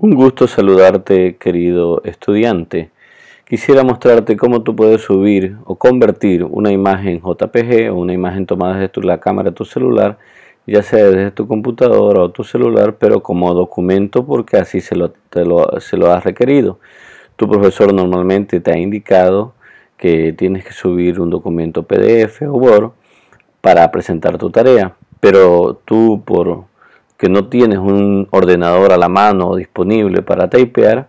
Un gusto saludarte, querido estudiante. Quisiera mostrarte cómo tú puedes subir o convertir una imagen JPG o una imagen tomada desde tu, la cámara de tu celular, ya sea desde tu computadora o tu celular, pero como documento porque así se lo, se lo has requerido. Tu profesor normalmente te ha indicado que tienes que subir un documento PDF o Word para presentar tu tarea, pero tú por que no tienes un ordenador a la mano disponible para tapear,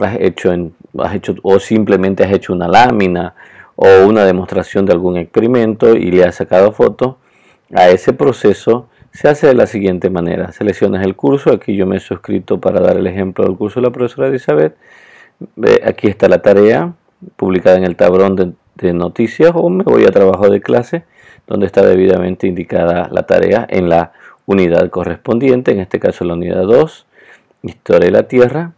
has hecho, en, has hecho o simplemente has hecho una lámina o una demostración de algún experimento y le has sacado fotos, a ese proceso se hace de la siguiente manera. Seleccionas el curso, aquí yo me he suscrito para dar el ejemplo del curso de la profesora Elizabeth. Aquí está la tarea publicada en el tablón de, de noticias o me voy a trabajo de clase donde está debidamente indicada la tarea en la unidad correspondiente, en este caso la unidad 2, historia de la Tierra,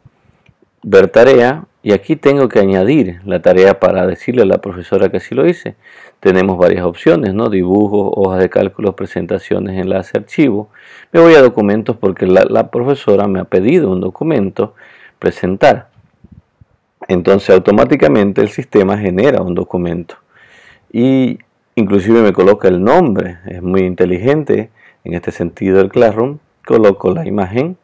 ver tarea, y aquí tengo que añadir la tarea para decirle a la profesora que así lo hice. Tenemos varias opciones, ¿no? Dibujos, hojas de cálculo, presentaciones, enlace, archivo. Me voy a documentos porque la, la profesora me ha pedido un documento presentar. Entonces automáticamente el sistema genera un documento. Y inclusive me coloca el nombre, es muy inteligente en este sentido el Classroom, coloco la imagen,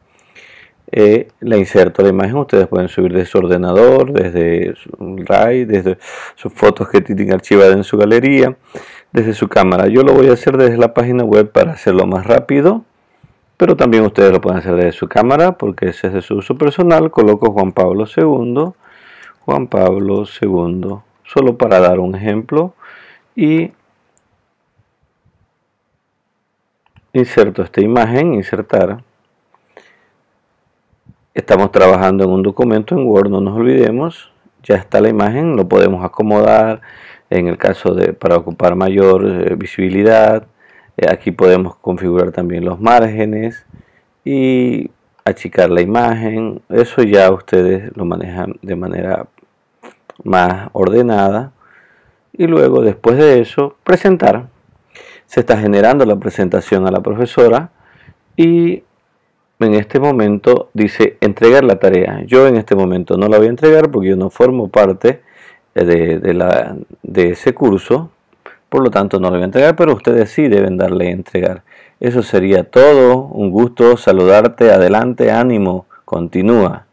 eh, la inserto la imagen, ustedes pueden subir desde su ordenador, desde un RAI, desde sus fotos que tienen archivadas en su galería, desde su cámara. Yo lo voy a hacer desde la página web para hacerlo más rápido, pero también ustedes lo pueden hacer desde su cámara porque ese es de su uso personal. Coloco Juan Pablo II, Juan Pablo II, solo para dar un ejemplo y inserto esta imagen, insertar. Estamos trabajando en un documento en Word, no nos olvidemos. Ya está la imagen, lo podemos acomodar en el caso de para ocupar mayor eh, visibilidad. Eh, aquí podemos configurar también los márgenes y achicar la imagen. Eso ya ustedes lo manejan de manera más ordenada. Y luego, después de eso, presentar se está generando la presentación a la profesora y en este momento dice entregar la tarea. Yo en este momento no la voy a entregar porque yo no formo parte eh, de, de ese curso, por lo tanto no la voy a entregar, pero ustedes sí deben darle a entregar. Eso sería todo, un gusto saludarte, adelante, ánimo, continúa.